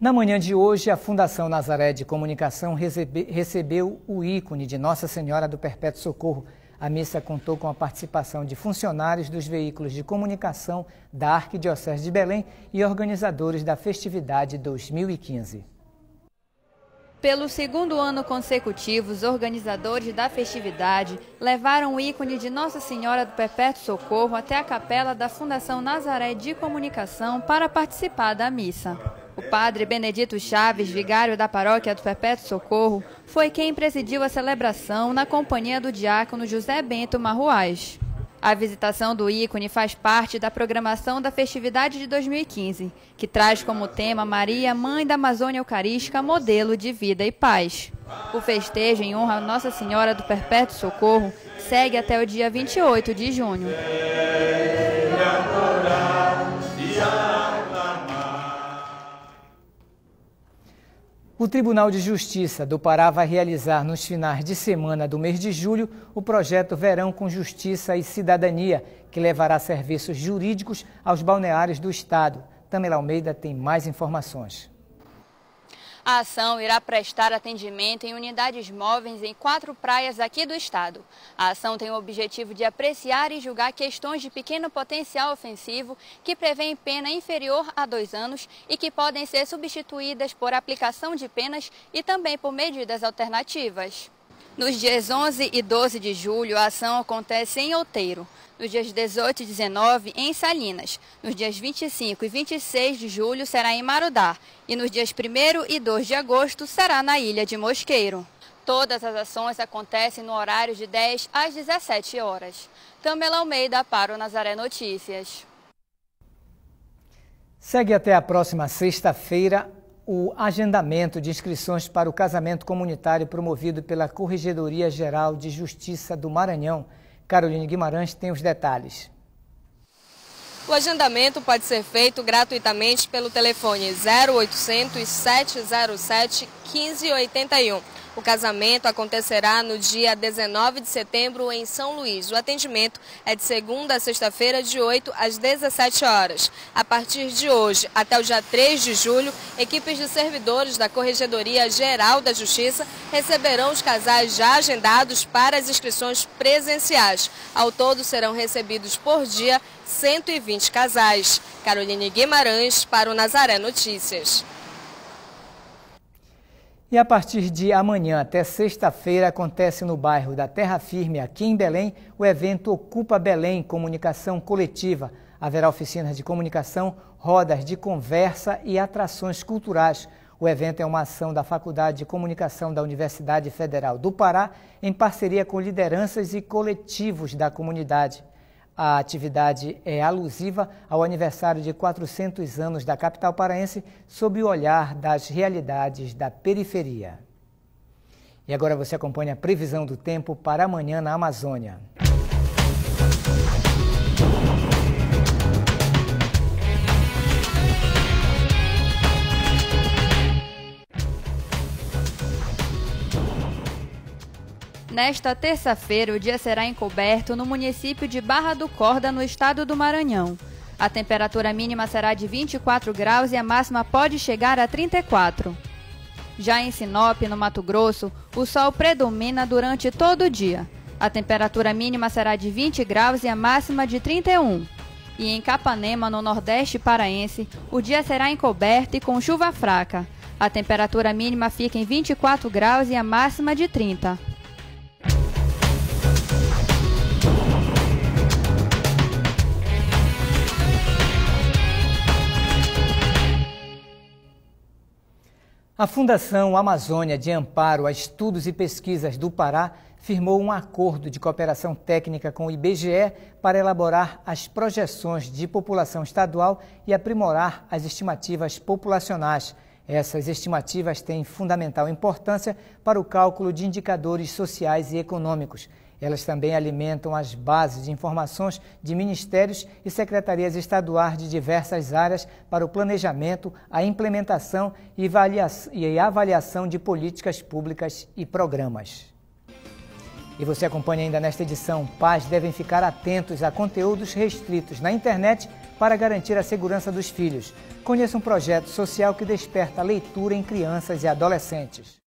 Na manhã de hoje, a Fundação Nazaré de Comunicação recebe, recebeu o ícone de Nossa Senhora do Perpétuo Socorro. A missa contou com a participação de funcionários dos veículos de comunicação da Arquidiocese de Belém e organizadores da festividade 2015. Pelo segundo ano consecutivo, os organizadores da festividade levaram o ícone de Nossa Senhora do Perpétuo Socorro até a capela da Fundação Nazaré de Comunicação para participar da missa. O padre Benedito Chaves, vigário da paróquia do Perpétuo Socorro, foi quem presidiu a celebração na companhia do diácono José Bento Marruaz. A visitação do ícone faz parte da programação da festividade de 2015, que traz como tema Maria, Mãe da Amazônia Eucarística, modelo de vida e paz. O festejo em honra a Nossa Senhora do Perpétuo Socorro segue até o dia 28 de junho. O Tribunal de Justiça do Pará vai realizar nos finais de semana do mês de julho o projeto Verão com Justiça e Cidadania, que levará serviços jurídicos aos balneários do Estado. Tamela Almeida tem mais informações. A ação irá prestar atendimento em unidades móveis em quatro praias aqui do estado. A ação tem o objetivo de apreciar e julgar questões de pequeno potencial ofensivo que prevêem pena inferior a dois anos e que podem ser substituídas por aplicação de penas e também por medidas alternativas. Nos dias 11 e 12 de julho, a ação acontece em Outeiro. Nos dias 18 e 19, em Salinas. Nos dias 25 e 26 de julho, será em Marudá. E nos dias 1 e 2 de agosto, será na Ilha de Mosqueiro. Todas as ações acontecem no horário de 10 às 17 horas. Camila Almeida para o Nazaré Notícias. Segue até a próxima sexta-feira o agendamento de inscrições para o casamento comunitário promovido pela Corregedoria Geral de Justiça do Maranhão. Caroline Guimarães tem os detalhes. O agendamento pode ser feito gratuitamente pelo telefone 0800 707 1581 o casamento acontecerá no dia 19 de setembro em São Luís. O atendimento é de segunda a sexta-feira, de 8 às 17 horas. A partir de hoje até o dia 3 de julho, equipes de servidores da Corregedoria Geral da Justiça receberão os casais já agendados para as inscrições presenciais. Ao todo, serão recebidos por dia 120 casais. Caroline Guimarães para o Nazaré Notícias. E a partir de amanhã até sexta-feira acontece no bairro da Terra Firme, aqui em Belém, o evento Ocupa Belém Comunicação Coletiva. Haverá oficinas de comunicação, rodas de conversa e atrações culturais. O evento é uma ação da Faculdade de Comunicação da Universidade Federal do Pará, em parceria com lideranças e coletivos da comunidade. A atividade é alusiva ao aniversário de 400 anos da capital paraense, sob o olhar das realidades da periferia. E agora você acompanha a previsão do tempo para amanhã na Amazônia. Nesta terça-feira, o dia será encoberto no município de Barra do Corda, no estado do Maranhão. A temperatura mínima será de 24 graus e a máxima pode chegar a 34. Já em Sinop, no Mato Grosso, o sol predomina durante todo o dia. A temperatura mínima será de 20 graus e a máxima de 31. E em Capanema, no Nordeste paraense, o dia será encoberto e com chuva fraca. A temperatura mínima fica em 24 graus e a máxima de 30. A Fundação Amazônia de Amparo a Estudos e Pesquisas do Pará firmou um acordo de cooperação técnica com o IBGE para elaborar as projeções de população estadual e aprimorar as estimativas populacionais. Essas estimativas têm fundamental importância para o cálculo de indicadores sociais e econômicos. Elas também alimentam as bases de informações de ministérios e secretarias estaduais de diversas áreas para o planejamento, a implementação e avaliação de políticas públicas e programas. E você acompanha ainda nesta edição: pais devem ficar atentos a conteúdos restritos na internet para garantir a segurança dos filhos. Conheça um projeto social que desperta a leitura em crianças e adolescentes.